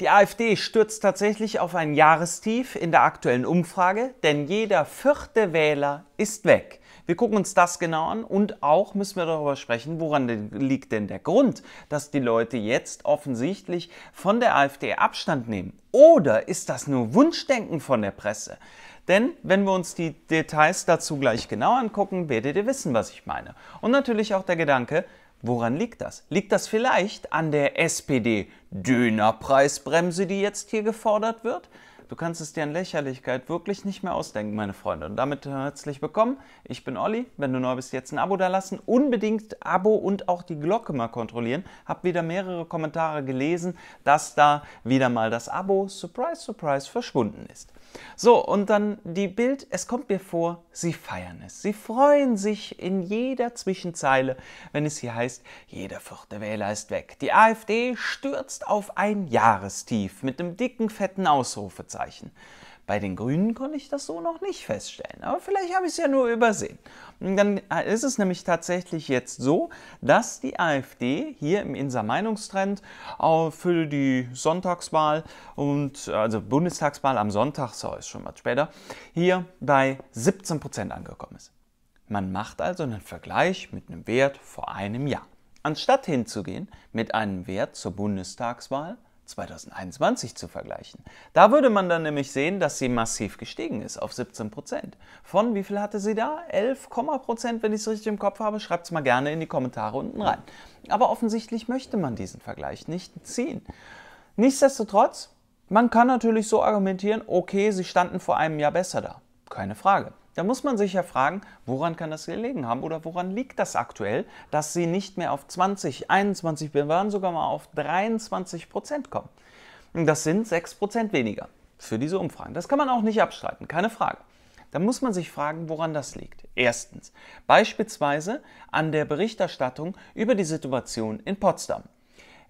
Die AfD stürzt tatsächlich auf ein Jahrestief in der aktuellen Umfrage, denn jeder vierte Wähler ist weg. Wir gucken uns das genau an und auch müssen wir darüber sprechen, woran liegt denn der Grund, dass die Leute jetzt offensichtlich von der AfD Abstand nehmen. Oder ist das nur Wunschdenken von der Presse? Denn wenn wir uns die Details dazu gleich genau angucken, werdet ihr wissen, was ich meine. Und natürlich auch der Gedanke, Woran liegt das? Liegt das vielleicht an der SPD-Dönerpreisbremse, die jetzt hier gefordert wird? Du kannst es dir an Lächerlichkeit wirklich nicht mehr ausdenken, meine Freunde. Und damit äh, herzlich willkommen. Ich bin Olli. Wenn du neu bist, jetzt ein Abo dalassen. Unbedingt Abo und auch die Glocke mal kontrollieren. Hab wieder mehrere Kommentare gelesen, dass da wieder mal das Abo, surprise, surprise, verschwunden ist. So, und dann die Bild, es kommt mir vor, sie feiern es. Sie freuen sich in jeder Zwischenzeile, wenn es hier heißt, jeder vierte Wähler ist weg. Die AfD stürzt auf ein Jahrestief mit einem dicken, fetten Ausrufezeichen. Bei den Grünen konnte ich das so noch nicht feststellen, aber vielleicht habe ich es ja nur übersehen. dann äh, ist es nämlich tatsächlich jetzt so, dass die AfD hier im Inser Meinungstrend für die Sonntagswahl und also Bundestagswahl am Sonntag, so ist schon mal später, hier bei 17 Prozent angekommen ist. Man macht also einen Vergleich mit einem Wert vor einem Jahr. Anstatt hinzugehen mit einem Wert zur Bundestagswahl 2021 zu vergleichen. Da würde man dann nämlich sehen, dass sie massiv gestiegen ist auf 17 Prozent. Von wie viel hatte sie da? 11, Prozent, wenn ich es richtig im Kopf habe. Schreibt es mal gerne in die Kommentare unten rein. Aber offensichtlich möchte man diesen Vergleich nicht ziehen. Nichtsdestotrotz, man kann natürlich so argumentieren, okay, sie standen vor einem Jahr besser da. Keine Frage. Da muss man sich ja fragen, woran kann das gelegen haben oder woran liegt das aktuell, dass sie nicht mehr auf 20, 21, wir waren sogar mal auf 23 Prozent kommen. Das sind 6 Prozent weniger für diese Umfragen. Das kann man auch nicht abstreiten, keine Frage. Da muss man sich fragen, woran das liegt. Erstens, beispielsweise an der Berichterstattung über die Situation in Potsdam.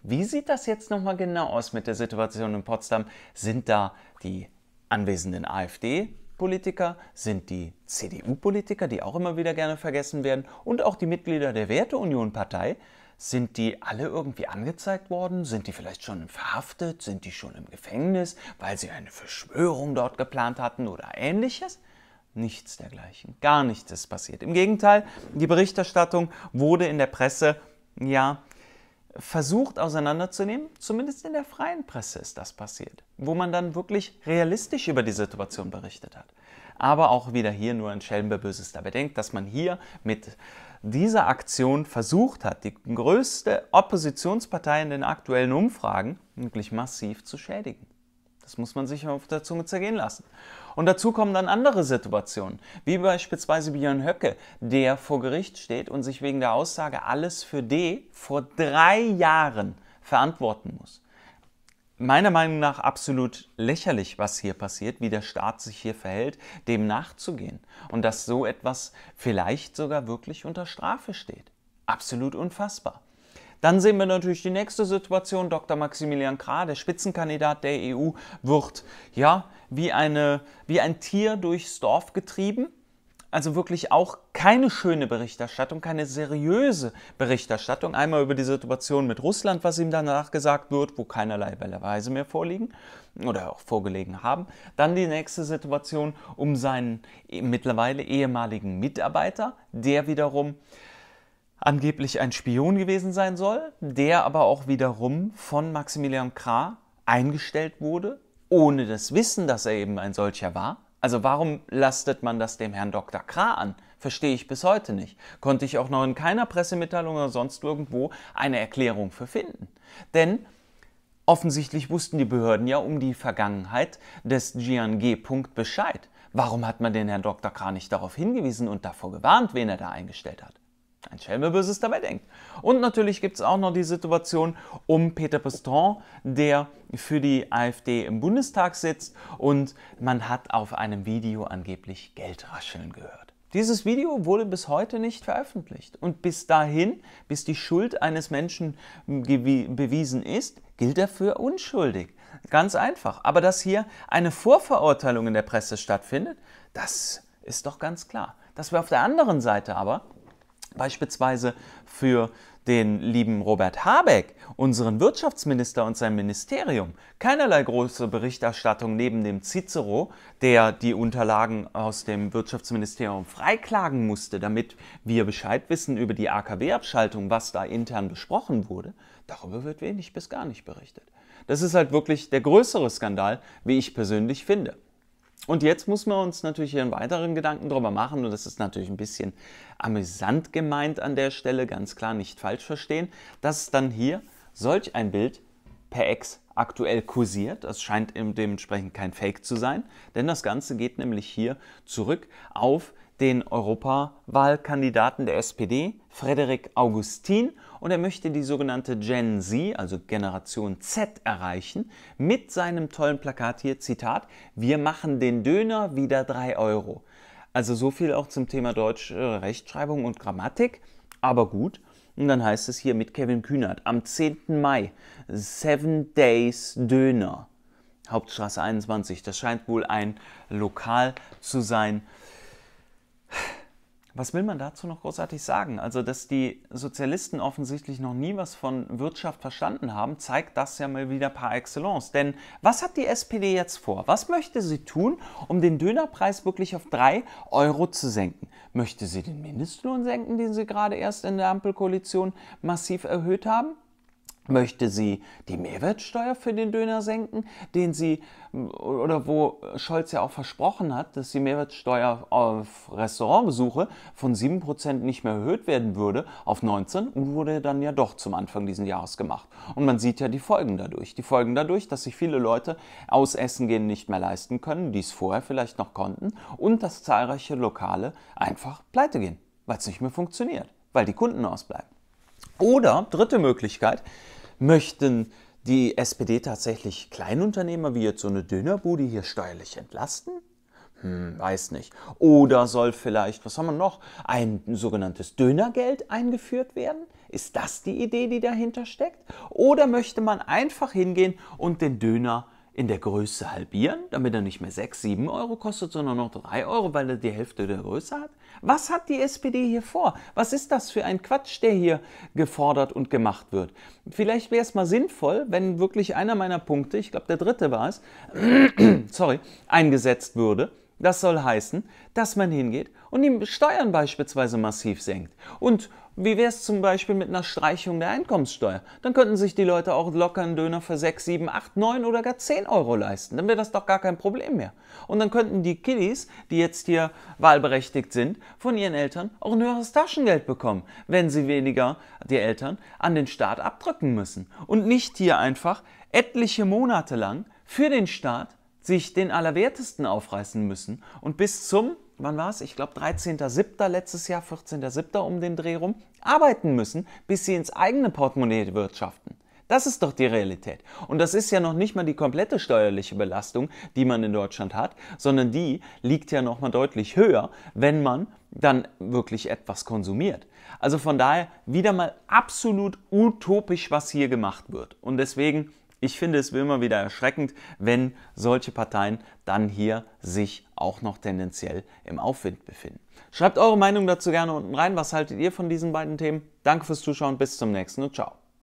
Wie sieht das jetzt nochmal genau aus mit der Situation in Potsdam? Sind da die anwesenden AfD, Politiker sind die CDU-Politiker, die auch immer wieder gerne vergessen werden, und auch die Mitglieder der Werteunion-Partei. Sind die alle irgendwie angezeigt worden? Sind die vielleicht schon verhaftet? Sind die schon im Gefängnis, weil sie eine Verschwörung dort geplant hatten oder ähnliches? Nichts dergleichen. Gar nichts ist passiert. Im Gegenteil, die Berichterstattung wurde in der Presse ja versucht auseinanderzunehmen. Zumindest in der freien Presse ist das passiert, wo man dann wirklich realistisch über die Situation berichtet hat. Aber auch wieder hier nur ein Schelm, wer Böses dabei denkt, dass man hier mit dieser Aktion versucht hat, die größte Oppositionspartei in den aktuellen Umfragen wirklich massiv zu schädigen. Das muss man sich auf der Zunge zergehen lassen. Und dazu kommen dann andere Situationen, wie beispielsweise Björn Höcke, der vor Gericht steht und sich wegen der Aussage alles für D vor drei Jahren verantworten muss. Meiner Meinung nach absolut lächerlich, was hier passiert, wie der Staat sich hier verhält, dem nachzugehen und dass so etwas vielleicht sogar wirklich unter Strafe steht. Absolut unfassbar. Dann sehen wir natürlich die nächste Situation. Dr. Maximilian Krah, der Spitzenkandidat der EU, wird ja wie, eine, wie ein Tier durchs Dorf getrieben. Also wirklich auch keine schöne Berichterstattung, keine seriöse Berichterstattung. Einmal über die Situation mit Russland, was ihm danach gesagt wird, wo keinerlei Beweise mehr vorliegen oder auch vorgelegen haben. Dann die nächste Situation um seinen mittlerweile ehemaligen Mitarbeiter, der wiederum angeblich ein Spion gewesen sein soll, der aber auch wiederum von Maximilian Krah eingestellt wurde, ohne das Wissen, dass er eben ein solcher war. Also warum lastet man das dem Herrn Dr. Krah an? Verstehe ich bis heute nicht. Konnte ich auch noch in keiner Pressemitteilung oder sonst irgendwo eine Erklärung für finden. Denn offensichtlich wussten die Behörden ja um die Vergangenheit des Gian G. Bescheid. Warum hat man den Herrn Dr. Krah nicht darauf hingewiesen und davor gewarnt, wen er da eingestellt hat? ein Schelme Böses dabei denkt. Und natürlich gibt es auch noch die Situation um Peter Piston, der für die AfD im Bundestag sitzt und man hat auf einem Video angeblich Geld rascheln gehört. Dieses Video wurde bis heute nicht veröffentlicht. Und bis dahin, bis die Schuld eines Menschen bewiesen ist, gilt er für unschuldig. Ganz einfach. Aber dass hier eine Vorverurteilung in der Presse stattfindet, das ist doch ganz klar. Dass wir auf der anderen Seite aber beispielsweise für den lieben Robert Habeck, unseren Wirtschaftsminister und sein Ministerium, keinerlei große Berichterstattung neben dem Cicero, der die Unterlagen aus dem Wirtschaftsministerium freiklagen musste, damit wir Bescheid wissen über die AKW-Abschaltung, was da intern besprochen wurde. Darüber wird wenig bis gar nicht berichtet. Das ist halt wirklich der größere Skandal, wie ich persönlich finde. Und jetzt muss man uns natürlich hier einen weiteren Gedanken drüber machen, und das ist natürlich ein bisschen amüsant gemeint an der Stelle, ganz klar nicht falsch verstehen, dass dann hier solch ein Bild per Ex aktuell kursiert. Das scheint dementsprechend kein Fake zu sein, denn das Ganze geht nämlich hier zurück auf den Europawahlkandidaten der SPD, Frederik Augustin und er möchte die sogenannte Gen Z, also Generation Z, erreichen mit seinem tollen Plakat hier, Zitat, wir machen den Döner wieder 3 Euro. Also so viel auch zum Thema deutsche äh, Rechtschreibung und Grammatik, aber gut. Und dann heißt es hier mit Kevin Kühnert am 10. Mai, Seven Days Döner. Hauptstraße 21. Das scheint wohl ein Lokal zu sein, was will man dazu noch großartig sagen? Also, dass die Sozialisten offensichtlich noch nie was von Wirtschaft verstanden haben, zeigt das ja mal wieder par excellence. Denn was hat die SPD jetzt vor? Was möchte sie tun, um den Dönerpreis wirklich auf 3 Euro zu senken? Möchte sie den Mindestlohn senken, den sie gerade erst in der Ampelkoalition massiv erhöht haben? Möchte sie die Mehrwertsteuer für den Döner senken, den sie mm, oder wo Scholz ja auch versprochen hat, dass die Mehrwertsteuer auf Restaurantbesuche von 7% nicht mehr erhöht werden würde auf 19 und wurde dann ja doch zum Anfang dieses Jahres gemacht. Und man sieht ja die Folgen dadurch. Die Folgen dadurch, dass sich viele Leute aus Essen gehen nicht mehr leisten können, die es vorher vielleicht noch konnten und dass zahlreiche Lokale einfach pleite gehen, weil es nicht mehr funktioniert, weil die Kunden ausbleiben. Oder dritte Möglichkeit, Möchten die SPD tatsächlich Kleinunternehmer wie jetzt so eine Dönerbude hier steuerlich entlasten? Hm, weiß nicht. Oder soll vielleicht, was haben wir noch, ein sogenanntes Dönergeld eingeführt werden? Ist das die Idee, die dahinter steckt? Oder möchte man einfach hingehen und den Döner in der Größe halbieren, damit er nicht mehr 6, 7 Euro kostet, sondern noch 3 Euro, weil er die Hälfte der Größe hat? Was hat die SPD hier vor? Was ist das für ein Quatsch, der hier gefordert und gemacht wird? Vielleicht wäre es mal sinnvoll, wenn wirklich einer meiner Punkte, ich glaube der dritte war es, sorry, eingesetzt würde, das soll heißen, dass man hingeht und die Steuern beispielsweise massiv senkt. Und wie wäre es zum Beispiel mit einer Streichung der Einkommenssteuer? Dann könnten sich die Leute auch locker einen Döner für 6, 7, 8, 9 oder gar 10 Euro leisten. Dann wäre das doch gar kein Problem mehr. Und dann könnten die Kiddies, die jetzt hier wahlberechtigt sind, von ihren Eltern auch ein höheres Taschengeld bekommen, wenn sie weniger, die Eltern, an den Staat abdrücken müssen. Und nicht hier einfach etliche Monate lang für den Staat sich den Allerwertesten aufreißen müssen und bis zum, wann war es? Ich glaube 13.07. letztes Jahr, 14.07. um den Dreh rum, arbeiten müssen, bis sie ins eigene Portemonnaie wirtschaften. Das ist doch die Realität. Und das ist ja noch nicht mal die komplette steuerliche Belastung, die man in Deutschland hat, sondern die liegt ja noch mal deutlich höher, wenn man dann wirklich etwas konsumiert. Also von daher wieder mal absolut utopisch, was hier gemacht wird. Und deswegen ich finde es immer wieder erschreckend, wenn solche Parteien dann hier sich auch noch tendenziell im Aufwind befinden. Schreibt eure Meinung dazu gerne unten rein. Was haltet ihr von diesen beiden Themen? Danke fürs Zuschauen, bis zum nächsten und ciao.